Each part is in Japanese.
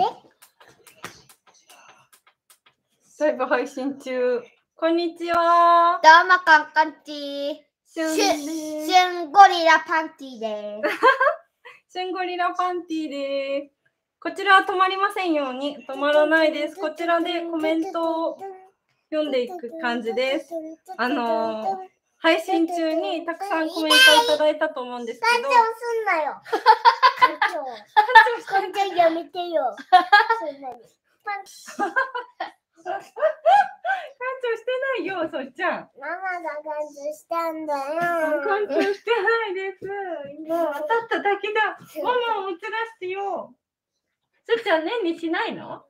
れライブ配信中。こんにちは。どうも、こんこんち。しゅん、しゅんゴリラパンティーです。しゅんゴリラパンティーです。こちらは止まりませんように、止まらないです。こちらでコメントを読んでいく感じです。あのー、配信中にたくさんコメントいただいたと思うんですけど。パンちゃんやめてよ。そんなに。パンチ。干潮してないよ、そっちゃん。ママが干潮したんだよ。干潮してないです。う当たっただけだ。ママを持ちしてよ。そっちゃん、年にしないの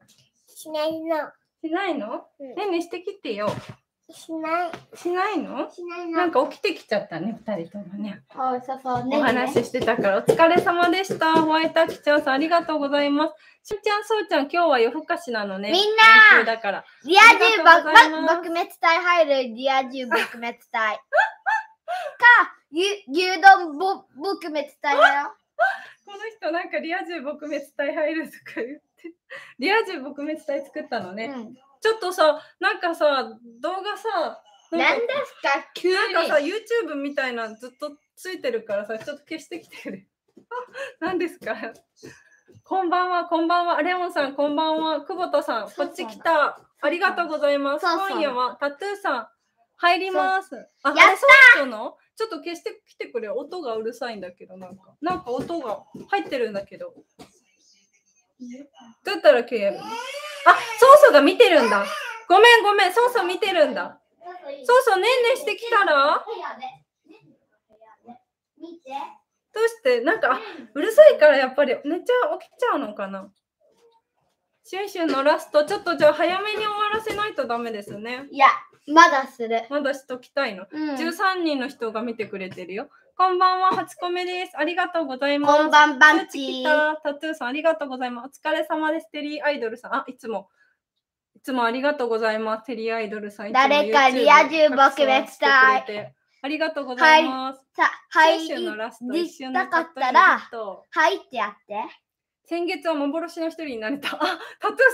しないの。しないの、うん、年にしてきてよ。しない。しないのしないの。なんか起きてきちゃったね、二人ともね。あそうそうね。お話ししてたから、お疲れ様でした。ホワイトキチャさん、ありがとうございます。しゅちゃん、そうちゃん、今日は夜更かしなのね。みんなだから。リア充爆滅隊入る、リア充爆滅隊。か、ゆ牛丼ぼ撲滅隊だよ。この人なんかリア充撲滅隊入るとか言って。リア充撲滅隊作ったのね。うんちょっとさなんかさ動画さなんですか急になんかさ YouTube みたいなずっとついてるからさちょっと消してきてく なんですかこんばんはこんばんはレオンさんこんばんは久保田さんこっち来たありがとうございます今夜はタトゥーさん入りますあやったそうのちょっと消してきてくれ音がうるさいんだけどなんかなんか音が入ってるんだけどどうったら消えるあ、そうそうが見てるんだ。ごめんごめん、そうそう見てるんだ。そうそう、ねんねしてきたらどうしてなんか、うるさいからやっぱり寝ちゃ起きちゃうのかなシュンシュンのラスト、ちょっとじゃあ早めに終わらせないとダメですね。いや、まだする。まだしときたいの。うん、13人の人が見てくれてるよ。こんばんは、ハチコメです。ありがとうございます。こんばんばんちタトゥーさん、ありがとうございます。お疲れ様です。テリーアイドルさん、あ、いつも。いつもありがとうございます。テリーアイドルさん。誰かリア充撲滅したい。ありがとうございます。はい、さ入したかったら、はいってやって。先月は幻の一人になれた。あ、タトゥー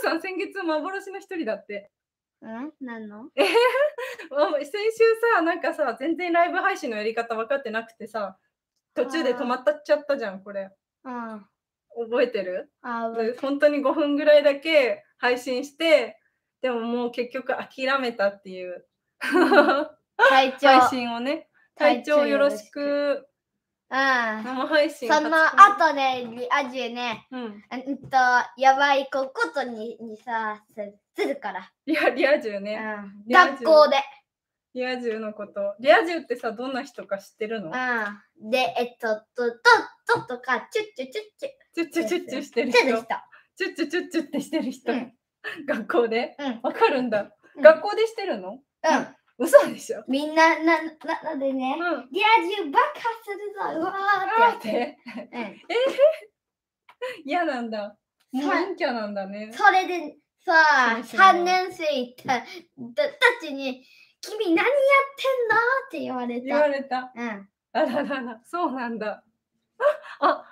さん、先月は幻の一人だって。ん何の 先週さなんかさ全然ライブ配信のやり方分かってなくてさ途中で止まったっちゃったじゃんこれ。うん覚えてるあ本当に5分ぐらいだけ配信してでももう結局諦めたっていう 配信をね体調よろしくうん。生配信そ初の後ね、リア充ね、うん。うんと、やばい子ことににさ、すするから。リアリア充うね。ん。学校で。リア充のこと。リア充ってさ、どんな人か知ってるのうん。で、えっと、と、と、ととか、チュッチュチュッチュ。チュッチュチュッチュしてるチュ人チュッチュチュッチュってしてる人。うん学校でうん。わかるんだ。学校でしてるのうん。嘘でしょみんな、な、な、なんでね、うん、リア充爆発するぞ、うわーって。ってうん、え嫌、なんだ。陰キャなんだね。それでさ、あ3年生いたたちに、君何やってんのって言われた。言われた。うん。あららら、そうなんだ。あ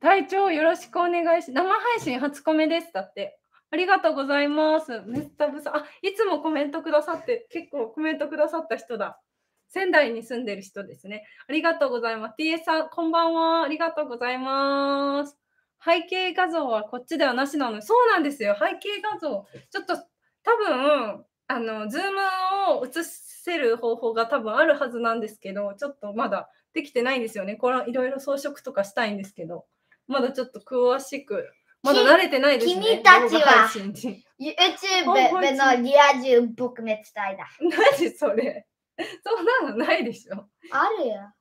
体調よろしくお願いし、生配信初コメです。だって。ありがとうございます。メっタブさん、あ、いつもコメントくださって、結構コメントくださった人だ。仙台に住んでる人ですね。ありがとうございます。TS さん、こんばんは。ありがとうございます。背景画像はこっちではなしなのそうなんですよ。背景画像。ちょっと多分、あの、ズームを映せる方法が多分あるはずなんですけど、ちょっとまだできてないんですよね。これいろいろ装飾とかしたいんですけど、まだちょっと詳しくまだ慣れてないですね。君たちは YouTube のリア充撲滅隊だ。何それそんなのないでしょ。あるよ。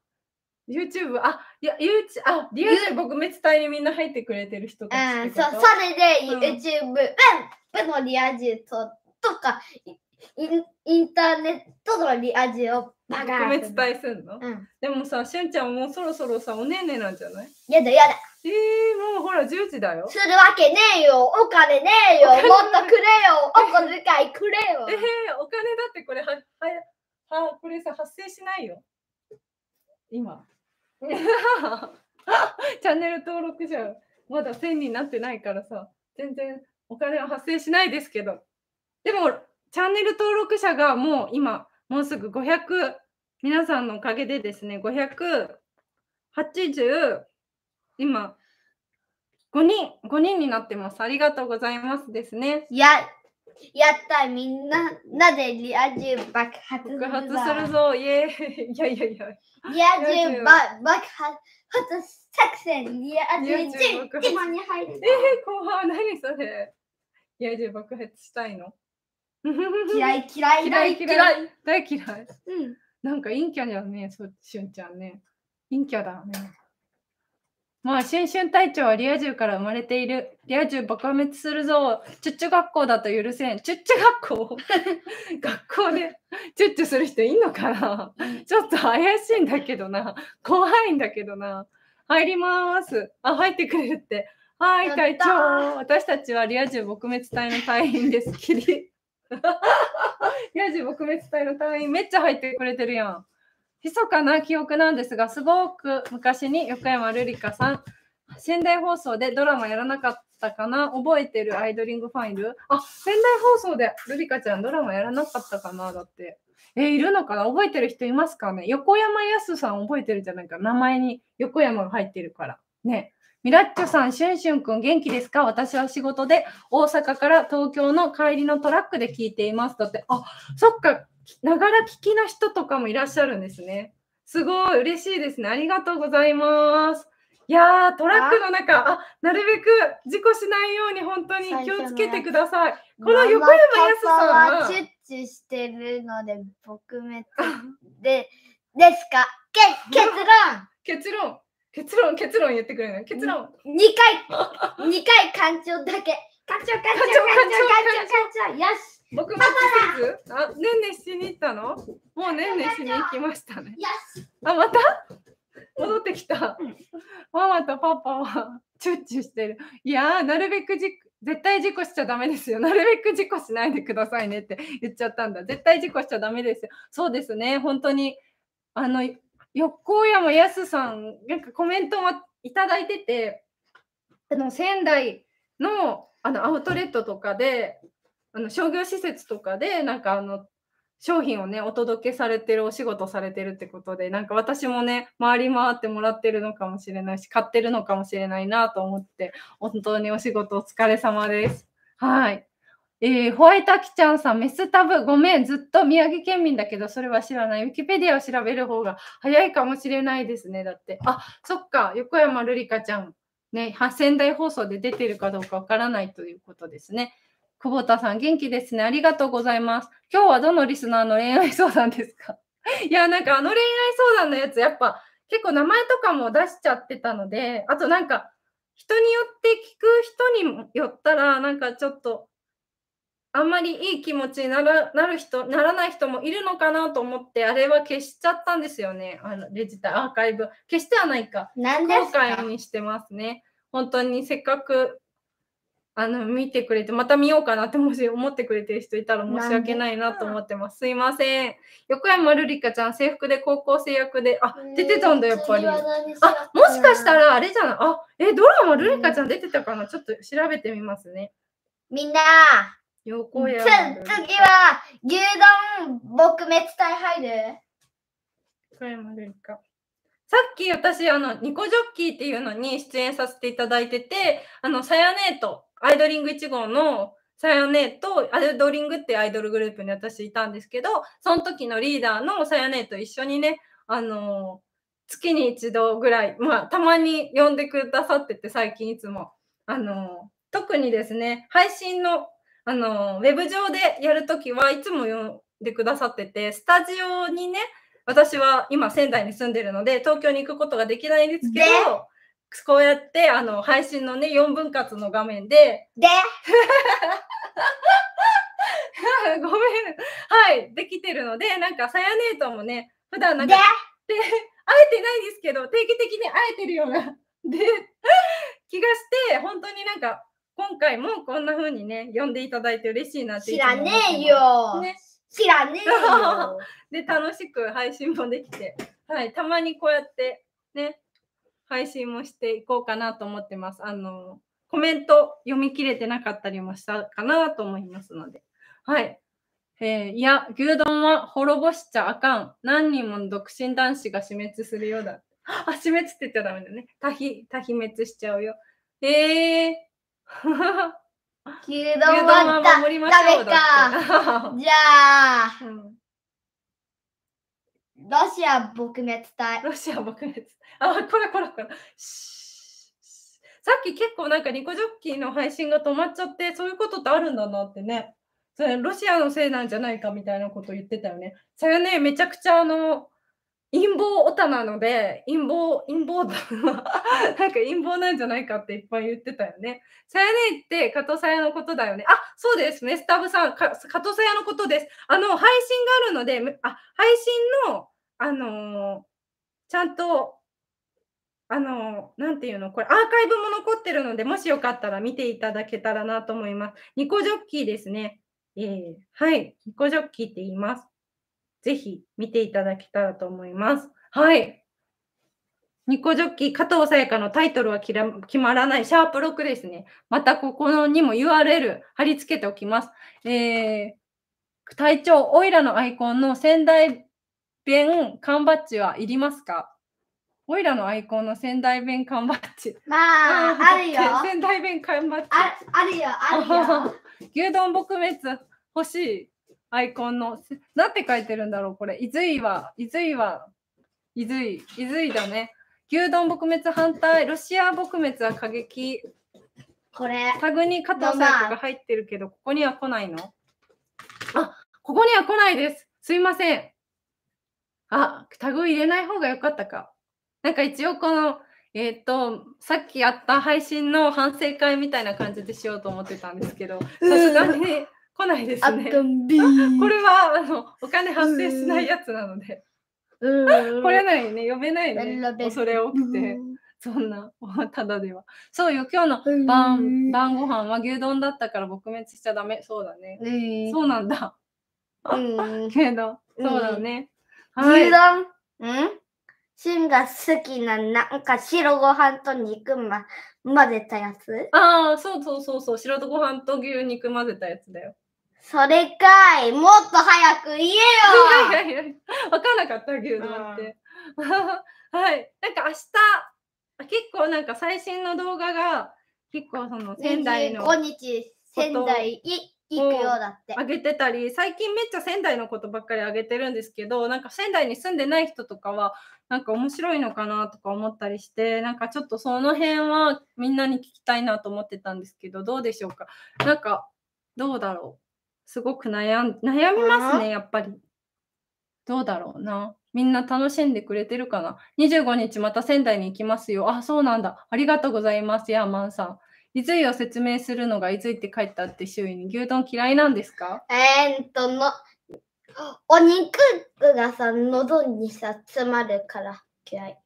YouTube、あ、いや、YouTube、あ、リア充撲滅隊にみんな入ってくれてる人たち。うん、そう、それで YouTube、うん、のリア充と、とか、インインターネットのリア充をバカ撲滅隊すんの、うん、でもさ、しゅんちゃんもうそろそろさ、おねえねなんじゃないやだやだ。えー、もうほら10時だよ。するわけねえよ。お金ねえよ。もっとくれよ。お小遣いくれよ。えー、お金だってこれは、は、は、これさ、発生しないよ。今。チャンネル登録じゃ、まだ1000になってないからさ、全然お金は発生しないですけど。でも、チャンネル登録者がもう今、もうすぐ500、皆さんのおかげでですね、580、今、5人、五人になってます。ありがとうございますですね。や、やったみんな、なぜリア充爆発するぞ。爆発するぞ、イエーイ。いやいやいや。リア充ば爆発作戦、リア充今に入る。えー、怖い、何それ。リア充爆発したいの 嫌い嫌い嫌い嫌い大嫌い。うん。なんか陰キャじゃね、そうしゅんちゃんね。陰キャだね。まあ、シュンシュン隊長はリア充から生まれている。リア充爆滅するぞ。チュッチュ学校だと許せん。チュッチュ学校 学校でチュッチュする人いんのかなちょっと怪しいんだけどな。怖いんだけどな。入ります。あ、入ってくれるって。はい、隊長。私たちはリア充撲滅隊の隊員です。キリ。リア充撲滅隊の隊員、めっちゃ入ってくれてるやん。密かな記憶なんですが、すごく昔に横山瑠璃香さん、仙台放送でドラマやらなかったかな覚えてるアイドリングファイルあ、仙台放送で瑠璃香ちゃんドラマやらなかったかなだって。えいるのかな覚えてる人いますかね横山やすさん覚えてるじゃないか。名前に横山が入ってるから。ね。ミラッチョさん、シュンシュンくん元気ですか私は仕事で大阪から東京の帰りのトラックで聞いています。だって、あ、そっか、ながら聞きな人とかもいらっしゃるんですね。すごい嬉しいですね。ありがとうございます。いやトラックの中あなるべく事故しないように本当に気をつけてください。この横山やすさんはチュッチュしてるので撲滅で ですかけ結論結論結論結論言ってくれない結論2回2回干潮だけ干潮干潮干潮干潮干潮よし僕も季節あ、ねんねしに行ったのもうねんねしに行きましたね。あ、また戻ってきた。ママとパパはチュッチュしてる。いやなるべくじ絶対事故しちゃダメですよ。なるべく事故しないでくださいねって言っちゃったんだ。絶対事故しちゃダメですよ。そうですね。本当に、あの、横山やすさん、なんかコメントもいただいてて、あの、仙台の、あの、アウトレットとかで、あの商業施設とかでなんかあの商品をねお届けされてるお仕事されてるってことでなんか私もね回り回ってもらってるのかもしれないし買ってるのかもしれないなと思って本当にお仕事お疲れ様です。はい。えー、ホワイトアキちゃんさん、メスタブ、ごめん、ずっと宮城県民だけど、それは知らない。ウィキペディアを調べる方が早いかもしれないですね。だって。あ、そっか、横山瑠璃香ちゃん、ね、仙台放送で出てるかどうかわからないということですね。久保田さん、元気ですね。ありがとうございます。今日はどのリスナーの恋愛相談ですか いや、なんかあの恋愛相談のやつ、やっぱ結構名前とかも出しちゃってたので、あとなんか人によって聞く人によったら、なんかちょっとあんまりいい気持ちにななる人、ならない人もいるのかなと思って、あれは消しちゃったんですよね。あのレジタアーカイブ。消してはないか。後何ですか悔にしてますね。本当にせっかくあの見てくれてまた見ようかなってもし思ってくれてる人いたら申し訳ないなと思ってますすいません横山瑠璃香ちゃん制服で高校生役であ出てたんだやっぱりあもしかしたらあれじゃないあえドラマ瑠璃香ちゃん出てたかなちょっと調べてみますねみんな横山次は牛丼撲滅隊入る横山瑠璃香さっき私あのニコジョッキーっていうのに出演させていただいててあのさやねえとアイドリング1号のさよねと、アイドリングってアイドルグループに私いたんですけど、その時のリーダーのさよねと一緒にね、あのー、月に一度ぐらい、まあ、たまに呼んでくださってて、最近いつも。あのー、特にですね、配信の、あのー、ウェブ上でやるときはいつも呼んでくださってて、スタジオにね、私は今仙台に住んでるので、東京に行くことができないんですけど、こうやってあの配信のね4分割の画面で。で ごめん。はい、できてるので、なんかさやねえともね、普段なんかで会えてないんですけど、定期的に会えてるようなで気がして、本当になんか今回もこんな風にね、呼んでいただいて嬉しいなって知らねえよ、ね、知らねえよ で、楽しく配信もできて、はい、たまにこうやってね、配信もしていこうかなと思ってます。あの、コメント読み切れてなかったりもしたかなと思いますので。はい。えー、いや、牛丼は滅ぼしちゃあかん。何人も独身男子が死滅するようだ。あ、死滅って言っちゃダメだね。多比、多比滅しちゃうよ。ええー。牛丼は守りましょう。ダメか。じゃあ。うんロシア撲滅隊。ロシア撲滅。あ、これこれこら。さっき結構なんかニコジョッキーの配信が止まっちゃってそういうことってあるんだなってねそれロシアのせいなんじゃないかみたいなこと言ってたよねそれはねめちゃくちゃあの陰謀オタなので陰謀陰謀だ なんか陰謀なんじゃないかっていっぱい言ってたよねさやねって加藤さやのことだよねあそうですメスタブさん加藤さやのことですあの配信があるのであ配信のあのちゃんと、あのー、ていうの、これ、アーカイブも残ってるので、もしよかったら見ていただけたらなと思います。ニコジョッキーですね。えー、はい、ニコジョッキーって言います。ぜひ見ていただけたらと思います。はい。ニコジョッキー、加藤さやかのタイトルは決まらない、シャープ6ですね。またここのにも URL 貼り付けておきます。えー、隊長、オイラのアイコンの仙台弁缶バッジはいりますかオイラのアイコンの仙台弁缶バッジ。まあ、あるよ。仙台弁缶バッジ。ああるよ、あるよ。牛丼撲滅欲しいアイコンの。なんて書いてるんだろう、これ。いずいは、いずいは、いずい、いずいだね。牛丼撲滅反対、ロシア撲滅は過激。これ。タグに加藤さんか入ってるけど、ここには来ないのあここには来ないです。すいません。あ、タグ入れない方が良かったか。なんか一応この、えっ、ー、と、さっきやった配信の反省会みたいな感じでしようと思ってたんですけど、さすがに来ないですね。これはあのお金発生しないやつなので、来れないね、読めないね、恐れ多くて。そんな、ただでは。そうよ、今日の晩、晩ご飯は牛丼だったから撲滅しちゃダメ。そうだね。そうなんだ。けど、そうだね。はい、牛丼んシンが好きななんか白ご飯と肉ま混ぜたやつああ、そうそうそうそう。白とご飯と牛肉混ぜたやつだよ。それかいもっと早く言えよ いやいやいや、わかんなかった牛丼って。はい。なんか明日、結構なんか最新の動画が、結構その仙台の。25日仙台い行くようだって。あげてたり最近めっちゃ仙台のことばっかりあげてるんですけどなんか仙台に住んでない人とかはなんか面白いのかなとか思ったりしてなんかちょっとその辺はみんなに聞きたいなと思ってたんですけどどうでしょうかなんかどうだろうすごく悩ん悩みますねやっぱり。どうだろうな。みんな楽しんでくれてるかな。25日また仙台に行きますよ。あ、そうなんだ。ありがとうございます、ヤーマンさん。いずいを説明するのがいずいって書いてあって周囲に牛丼嫌いなんですかえー、っとの、お肉がさ、喉にさ、詰まるから嫌い。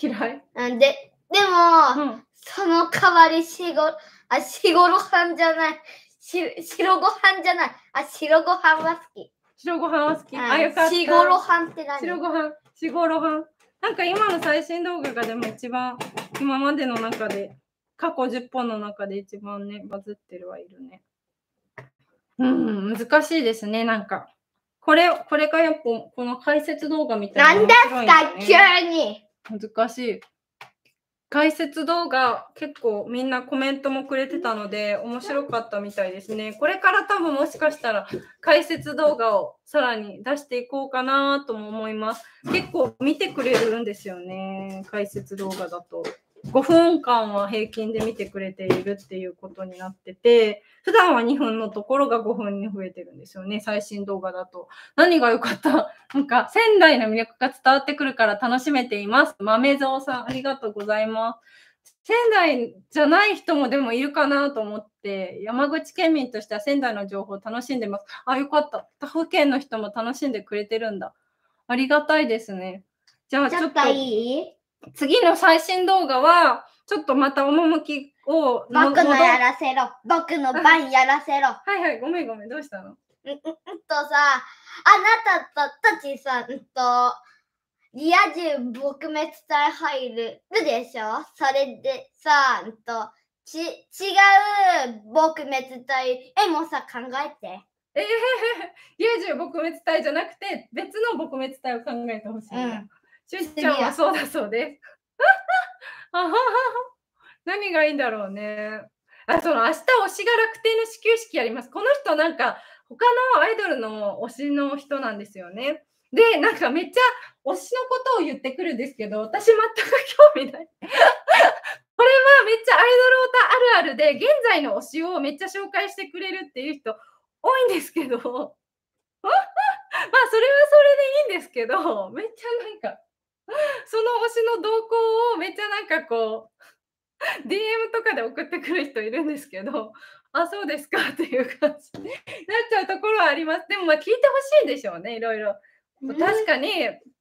嫌いなんで、でも、うん、その代わりしご、あ、しごろはんじゃない。し白ご飯じゃない。あ、白ご飯は好き。白ご飯は好き。あ、よかった。しごろはんって何白ご飯、しごろはん。なんか今の最新動画がでも一番今までの中で過去10本の中で一番ね、バズってるはいるね。うん、難しいですね、なんか。これ、これがやっぱ、この解説動画みたいな、ね、なだった急に難しい。解説動画、結構みんなコメントもくれてたので、面白かったみたいですね。これから多分もしかしたら、解説動画をさらに出していこうかなとも思います。結構見てくれるんですよね、解説動画だと。5分間は平均で見てくれているっていうことになってて、普段は2分のところが5分に増えてるんですよね、最新動画だと。何が良かった なんか、仙台の魅力が伝わってくるから楽しめています。豆蔵さん、ありがとうございます。仙台じゃない人もでもいるかなと思って、山口県民としては仙台の情報を楽しんでます。あ、よかった。他府県の人も楽しんでくれてるんだ。ありがたいですね。じゃあちょっと。い次の最新動画は、ちょっとまた趣を。僕のやらせろ。僕の番やらせろ。はいはい、ごめんごめん、どうしたのうん、とさ、あなたとたちさ、うんと、リア充撲滅隊入るでしょそれでさ、うんと、ち、違う撲滅隊、え、もさ、考えて。ええー、リア充撲滅隊じゃなくて、別の撲滅隊を考えてほしい、うんしゅッちゃんはそうだそうです。何がいいんだろうね。あ、その明日推しが楽天の始球式やります。この人なんか他のアイドルの推しの人なんですよね。で、なんかめっちゃ推しのことを言ってくるんですけど、私全く興味ない。これはめっちゃアイドルオタあるあるで、現在の推しをめっちゃ紹介してくれるっていう人多いんですけど、まあそれはそれでいいんですけど、めっちゃなんか その推しの動向をめっちゃなんかこう DM とかで送ってくる人いるんですけどあそうですかっていう感じに なっちゃうところはありますでもまあ聞いてほしいんでしょうねいろいろ、確かに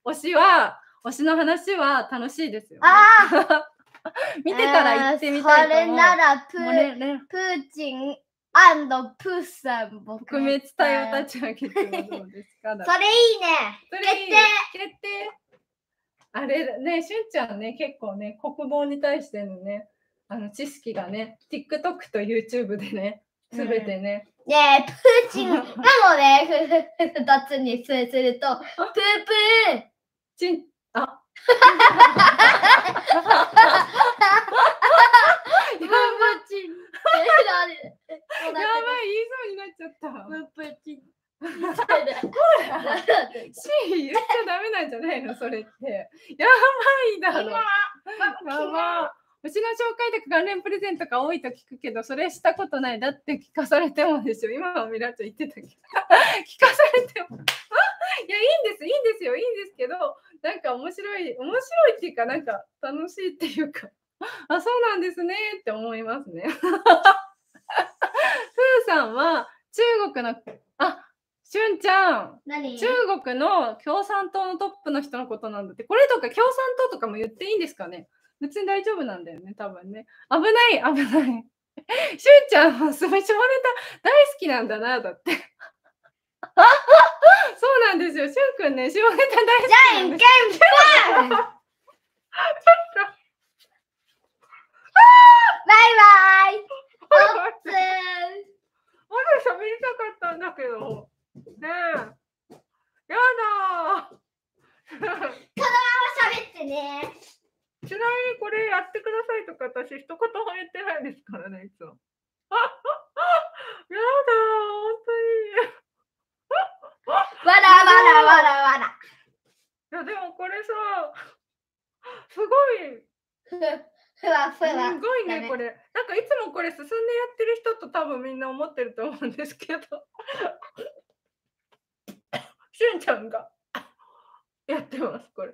推しは推しの話は楽しいですよ、ね、ああ 見てたら行ってみたいと思、えー、それならプーね、プーチンプーさん僕。滅隊を立ち上げてはどうですかそれいいね決定決定あれね、しゅんちゃんね、結構ね、国防に対してのね、あの知識がね、TikTok と YouTube でね、すべてね、うん。ねえ、プーチン、なのね、二つにすると、プープーチン、あやばやばい、言いそうになっちゃった。プープー C 言っちゃダメなんじゃないのそれって。やばいだろ。やば。うちの紹介で関連プレゼントが多いと聞くけど、それしたことないだって聞かされてもですよ。今はミラちゃん言ってたけど、聞かされても。いや、いいんです、いいんですよ、いいんですけど、なんか面白い、面白いっていうか、なんか楽しいっていうか、あ、そうなんですねって思いますね。ふーさんは中国の、あ、しゅんちゃん、中国の共産党のトップの人のことなんだって、これとか共産党とかも言っていいんですかね別に大丈夫なんだよね、多分ね。危ない、危ない。しゅんちゃんはスマショネタ大好きなんだな、だって。そうなんですよ、しゅんくんね、下ネタ大好きじゃんけんぽんちょっと。バイバイおっつーまだ喋りたかったんだけど。ねえ。やだこのまま喋ってね。ちなみにこれやってくださいとか私一言も言ってないですからね、いつも。やだ本当に。わらわらわらわら。いやでもこれさ、すごい。ふわふわ。すごいねこれ。なんかいつもこれ進んでやってる人と多分みんな思ってると思うんですけど。しゅんちゃんがやってます、これ。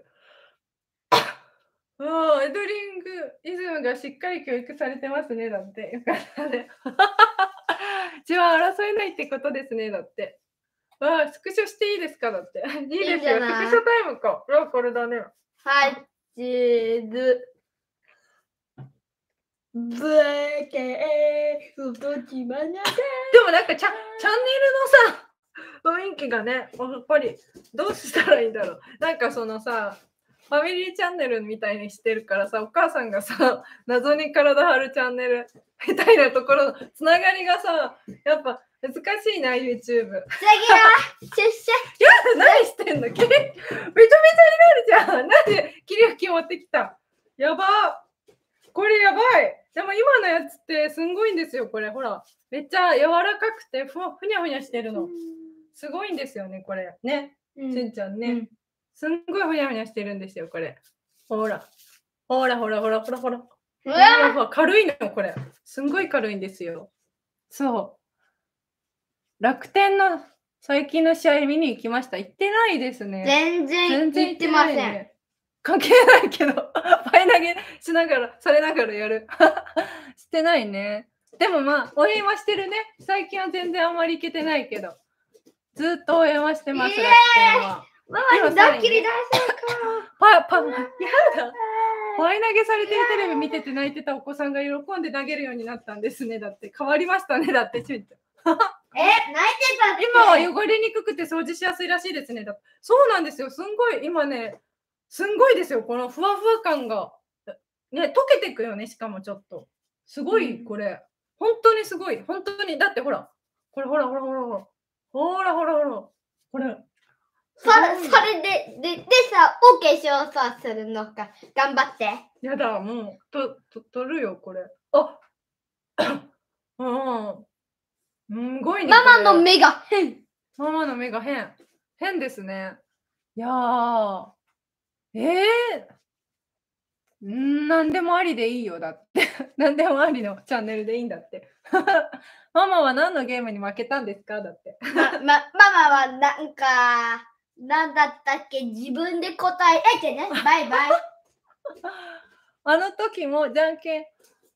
もうエドリングイズムがしっかり教育されてますね、だって。よかったね。自分は争えないってことですね、だって。わあ、スクショしていいですかだって。いいですよ。いいスクショタイムか。あ、これだね。はい、チーズ。ブーケー、うときまなで。もなんかチャ、チャンネルのさ、雰囲気がね、やっぱりどうしたらいいんだろう。なんかそのさ、ファミリーチャンネルみたいにしてるからさ、お母さんがさ、謎に体張るチャンネルみたいなところのつながりがさ、やっぱ難しいな、YouTube。次は出社い や、何してんのきめちゃめちゃになるじゃん。なんで切り拭き持ってきた。やばこれやばい。でも今のやつってすんごいんですよ、これ。ほら、めっちゃ柔らかくてふふにゃふにゃしてるの。すごいんですよね、これ。ね。うん、ちんちゃんね、うん。すんごいふにゃふにゃしてるんですよ、これ。ほら。ほらほらほらほらほら。うわ軽いの、これ。すんごい軽いんですよ。そう。楽天の最近の試合見に行きました。行ってないですね。全然行ってません。ね、関係ないけど、パ イ投げしながら、されながらやる。してないね。でもまあ、応援はしてるね。最近は全然あんまり行けてないけど。ずっと応援はしてます、えー、は。ママにドッキリ出そうか。パパやだ。パイ投げされてるテレビ見てて泣いてたお子さんが喜んで投げるようになったんですね。だって変わりましたね。だってちゅんちゃん。え、泣いてた今は汚れにくくて掃除しやすいらしいですね。そうなんですよ。すんごい今ね、すんごいですよ。このふわふわ感が。ね、溶けてくよね。しかもちょっと。すごい、これ。うん、本当にすごい。本当に。だってほら。これほらほらほらほら。ほらほらほら。これ。そそれでででさ、お化粧さするのか。頑張って。やだ、もう、と、と、取るよ、これ。あ うん。すごいね。ママの目が変。ママの目が変。変ですね。いやー。ええー、なんでもありでいいよ、だって。何でもありのチャンネルでいいんだって。ママは何のゲームに負けたんですかだって。ま、ま、ママはなんか、何だったっけ自分で答ええってね。バイバイ。あの時もじゃんけん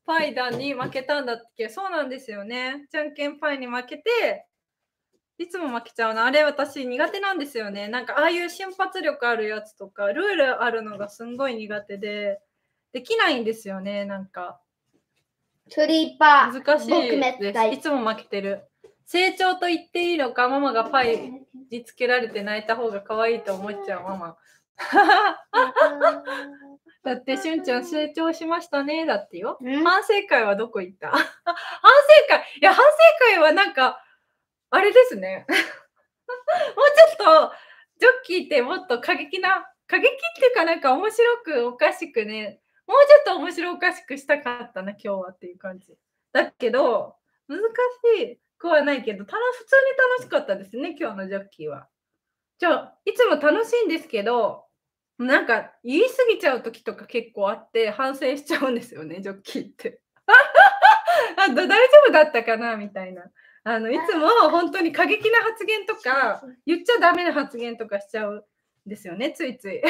パイだに負けたんだっけそうなんですよね。じゃんけんパイに負けて、いつも負けちゃうな。あれ私苦手なんですよね。なんかああいう瞬発力あるやつとか、ルールあるのがすんごい苦手で、できないんですよね、なんか。クリーパー。難しいです。いつも負けてる。成長と言っていいのか、ママがパイにつけられて泣いた方が可愛いと思っちゃう、ママ。だって、しゅんちゃん成長しましたね、だってよ。反省会はどこ行った反省会いや、反省会はなんか、あれですね。もうちょっと、ジョッキーってもっと過激な、過激っていうかなんか面白くおかしくね、もうちょっと面白おかしくしたかったな、今日はっていう感じ。だけど、難しくはないけど、ただ普通に楽しかったですね、今日のジョッキーは。ゃあ、いつも楽しいんですけど、なんか言い過ぎちゃう時とか結構あって反省しちゃうんですよね、ジョッキーって。あ大丈夫だったかなみたいな。あのいつも本当に過激な発言とか言っちゃダメな発言とかしちゃうんですよね、ついつい。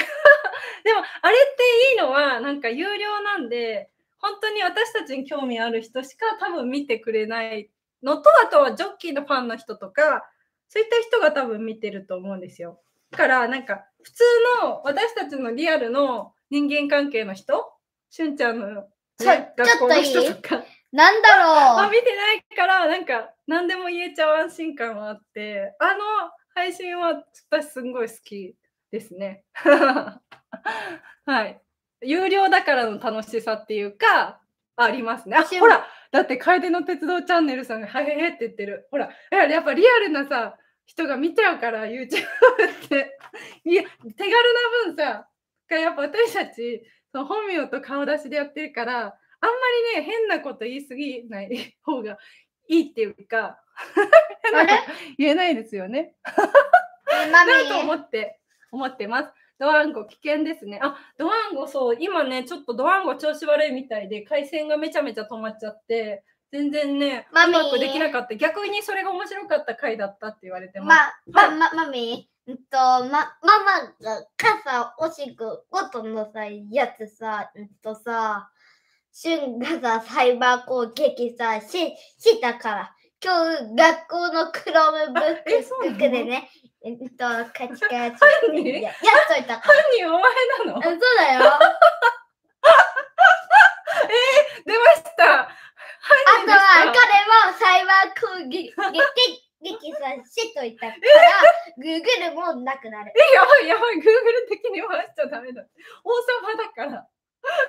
でもあれっていいのはなんか有料なんで本当に私たちに興味ある人しか多分見てくれないのとあとはジョッキーのファンの人とかそういった人が多分見てると思うんですよ。だからなんか普通の私たちのリアルの人間関係の人しゅんちゃんの、ね、ちょ学校の人とか。なんだろう、ま あ、見てないからなんか何でも言えちゃう安心感はあってあの配信は私すんごい好きですね。はい。有料だからの楽しさっていうか、ありますね。あ、ほら、だって楓の鉄道チャンネルさんが、はえはって言ってる。ほら、やっぱリアルなさ、人が見ちゃうから、YouTube って。いや、手軽な分さ、やっぱ私たち、その本名と顔出しでやってるから、あんまりね、変なこと言いすぎない 方がいいっていうか、言えないですよね。なると思って、思ってます。ドワンゴ危険ですね。あ、ドワンゴそう、今ね、ちょっとドワンゴ調子悪いみたいで、回線がめちゃめちゃ止まっちゃって、全然ね、うまくできなかった。逆にそれが面白かった回だったって言われてます。ま、ま、ま、まみ、んと、ま、ママが傘惜しくごとのさ、やつさ、うんとさ、しゅんがさ、サイバー攻撃さ、し、したから、今日学校のクロームブックでね、えっと、カチカチ。犯人やっといた犯人お前なのあそうだよ。えー、出ましたあとは彼もサイバー攻撃撃さしといたから、グ o o g もなくなる。え、やばいやばい、グーグル的に回しちゃダメだ。王様だから。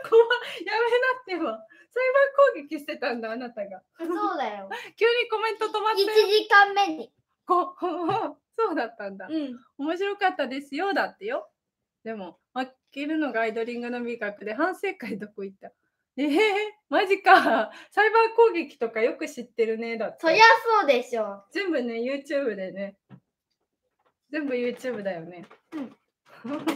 怖やめなってば。サイバー攻撃してたんだ、あなたが。そうだよ。急にコメント止まって。1時間目に。こう そうだったんだ、うん、面白かったですよだってよでも負けるのがアイドリングの味覚で反省会どこ行った えー、マジかサイバー攻撃とかよく知ってるねだってそりゃそうでしょ全部ね YouTube でね全部 YouTube だよねうん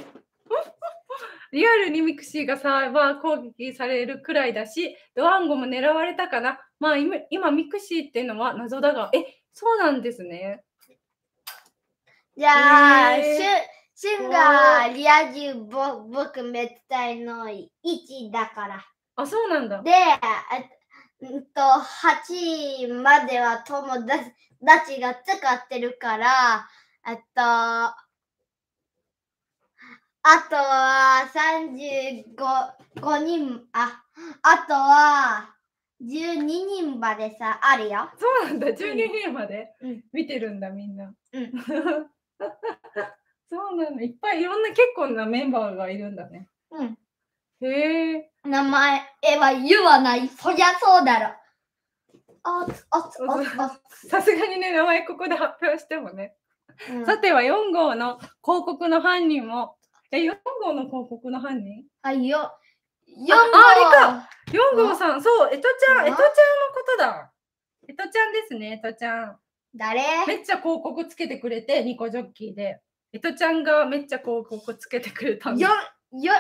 リアルにミクシーがサーバー攻撃されるくらいだし、ドワンゴも狙われたかな。まあ今、今ミクシーっていうのは謎だが、え、そうなんですね。じゃあ、えー、しゅんがリア充ぼ僕滅体の1だから。あ、そうなんだ。で、うんと8までは友達が使ってるから、えっと、あとは35人、あ、あとは12人までさ、あるよ。そうなんだ、12人までうん見てるんだ、みんな。うん そうなの、いっぱいいろんな結構なメンバーがいるんだね。うん。へえ。名前は言わない。そりゃそうだろ。あつあつあつあさすがにね、名前ここで発表してもね。うんさては4号の広告の犯人も。え、4号の広告の犯人あいよ。4号あれか号さん、そう、えとちゃん、えとちゃんのことだ。えとちゃんですね、えとちゃん。誰めっちゃ広告つけてくれて、ニコジョッキーで。えとちゃんがめっちゃ広告つけてくれたんだ。よ、よ、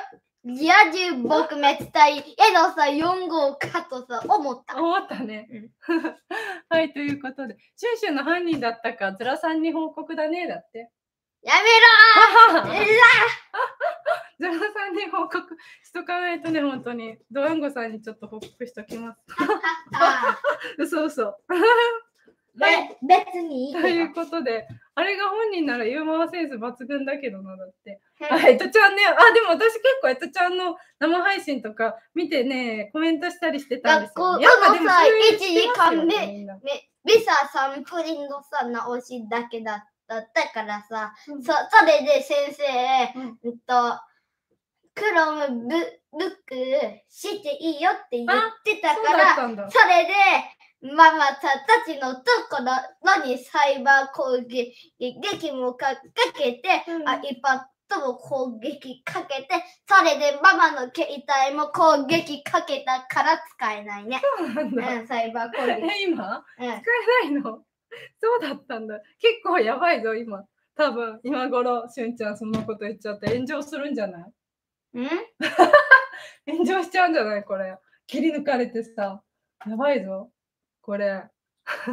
リア充撲滅隊へのさ、4号かとさ、思った。思ったね。はい、ということで、シュンシュンの犯人だったか、ズラさんに報告だね、だって。やめろージョナさんに報告しとかないとね、本当に。ドワンゴさんにちょっと報告しときます。そ嘘嘘。べ別にいいけどということで、あれが本人ならユーモアセンス抜群だけどな、だって。あ、えとちゃんね、あ、でも私結構えっとちゃんの生配信とか見てね、コメントしたりしてたんです学よ、校ね。やっでものさ1時間で、みんサさんプリンのさ直しだけだっだったからさ、うん、そそれで先生、うん、とクロムブブックしていいよって言ってたからそれでママたちのところにサイバー攻撃撃もかけて、うん、iPad も攻撃かけてそれでママの携帯も攻撃かけたから使えないね。そうなんだ。うん、サイバー攻撃。え、今、うん、使えないの そうだったんだ。結構やばいぞ、今。多分今頃、しゅんちゃんそんなこと言っちゃって炎上するんじゃないん 炎上しちゃうんじゃないこれ。切り抜かれてさ。やばいぞ、これ。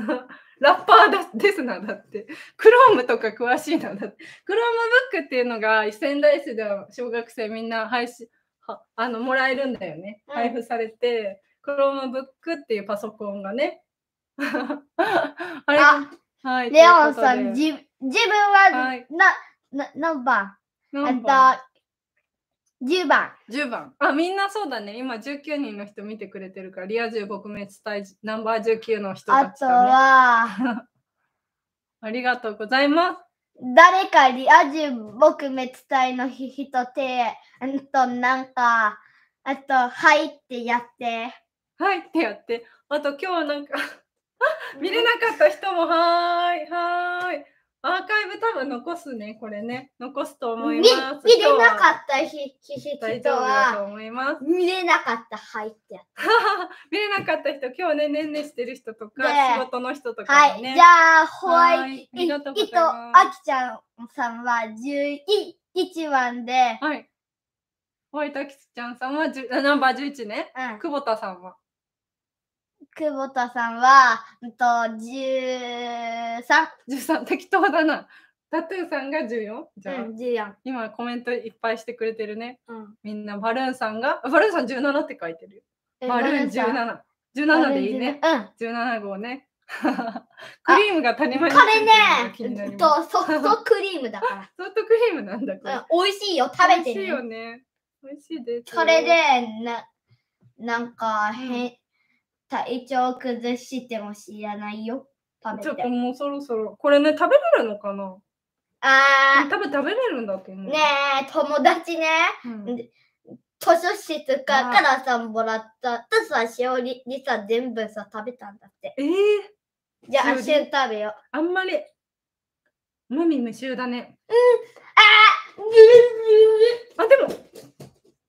ラッパーだですな、だって。クロームとか詳しいな、だって。クロームブックっていうのが、仙台市では小学生みんな配信、あの、もらえるんだよね。配布されて、うん、クロームブックっていうパソコンがね、あれあはい。レオンさん、じ自分は、はい、なな何番何番10番。10番。あ、みんなそうだね。今19人の人見てくれてるから、リア充撲滅隊ナンバー19の人たち、ね、あとは、ありがとうございます。誰かリア充撲滅隊の人って、えっと、なんか、えっと、入ってやって。入ってやって。あと、今日なんか 見れなかった人もはいはいアーカイブ多分残すねこれね残すと思います 見れなかった人は見れなかったはいってや見れなかった人今日ねねんねしてる人とか仕事の人とか、ね、はいじゃあホワイトえっとあきちゃんさんは11番ではいホワイトあきちゃんさんはナンバー11ね、うん、久保田さんは久保田さんは、うんと、13?13 適当だな。タトゥーさんが 14? じゃあ、うん、14今コメントいっぱいしてくれてるね、うん、みんなバルーンさんがバルーンさん17って書いてるよバルーン1717でいいね、うん、17号ね クリームが谷間にこれねとソフトクリームだから ソフトクリームなんだこれ、うん、美味しいよ食べてる、ね、美味しいよね美味しいですこれでななんか変、体調崩しても知らないよ。食べちょっともうそろそろ。これね、食べれるのかなああ。多分食べれるんだと思う。ねえ、友達ね、うん図書室かからさんもらった。とさ、しおりにさ、全部さ、食べたんだって。えー、じゃあ、しおり食べよう。あんまり無味無臭だね。うん。あああ、でも、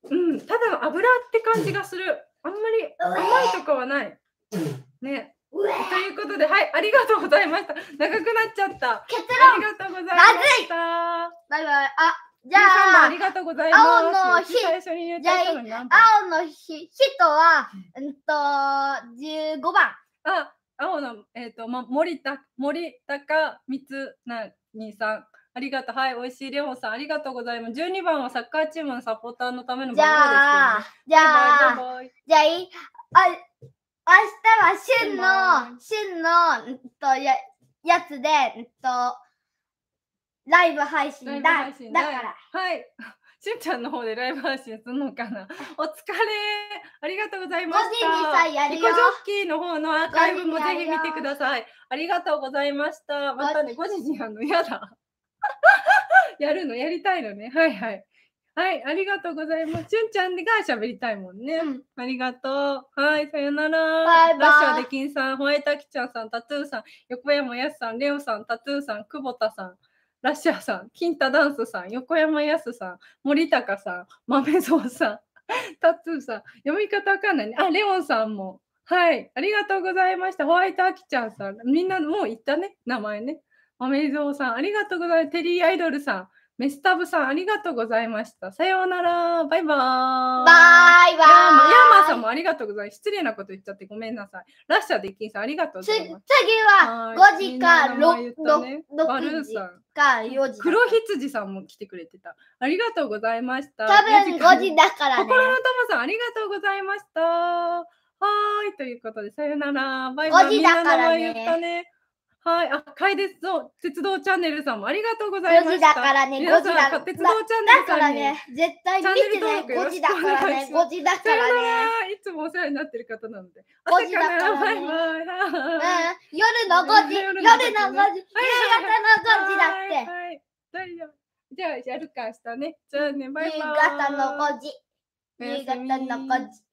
うん、ただの油って感じがする。あんまり甘いとかはない。ね。ということで、はい、ありがとうございました。長くなっちゃった。結論ありがとうございました。バイバイ。あ、じゃあ、ありがとうございます。青の日、じゃあ、青の日、人は、うんと、15番。あ、青の、えっ、ー、と、ま、森田、森高光な、にさん。ありがとう。はい、美味しいレモンさん、ありがとうございます。12番はサッカーチームのサポーターのための番号です、ね、じゃあ、じゃあ、じゃあいあ明日は旬の、旬の、んとや、やつで、っと、ライブ配信だ。配信だから。はい。しゅんちゃんの方でライブ配信するのかな。お疲れ。ありがとうございました。5時にさやジョッキーの方のアーカイブもぜひ見てください。ありがとうございました。またね、5時にるの、嫌だ。やるのやりたいのね。はいはい。はい、ありがとうございます。しゅんちゃんが喋りたいもんね。うん、ありがとう。はい、さよなら。バイバイラッシャーできんさん、ホワイトアキちゃんさん、タトゥーさん、横山やすさん、レオさん、タトゥーさん、久保田さん、ラッシャーさん、金太ダンスさん、横山やすさん、森高さん、豆蔵さん、タトゥーさん、読み方わかんないね。あ、レオンさんも。はい、ありがとうございました。ホワイトアキちゃんさん、みんなもう言ったね、名前ね。アメイゾーさん、ありがとうございます。テリーアイドルさん、メスタブさん、ありがとうございました。さようなら。バイバーイ。バイバーイ。ヤーマーさんもありがとうございます。失礼なこと言っちゃってごめんなさい。ラッシャーでキンさん、ありがとうございます。次は5時か6、ね、6時か4時。黒羊さんも来てくれてた。ありがとうございました。多分5時だから、ね、心の友さん、ありがとうございました。はーい。ということで、さようなら。バイバイ。5時だからね。はい、あ、かいです。そう、鉄道チャンネルさんもありがとうございます。時だからね、五時だ。鉄道チャンネルからね、絶対見てね、5時だからね、5時だからね。いつもお世話になってる方なので。五時だからね。夜の5時、夜の5時、夕方の5時だって。はい、じゃあやるか、明日ね。じゃあね、バイバイ。夕方の5時。夕方の5時。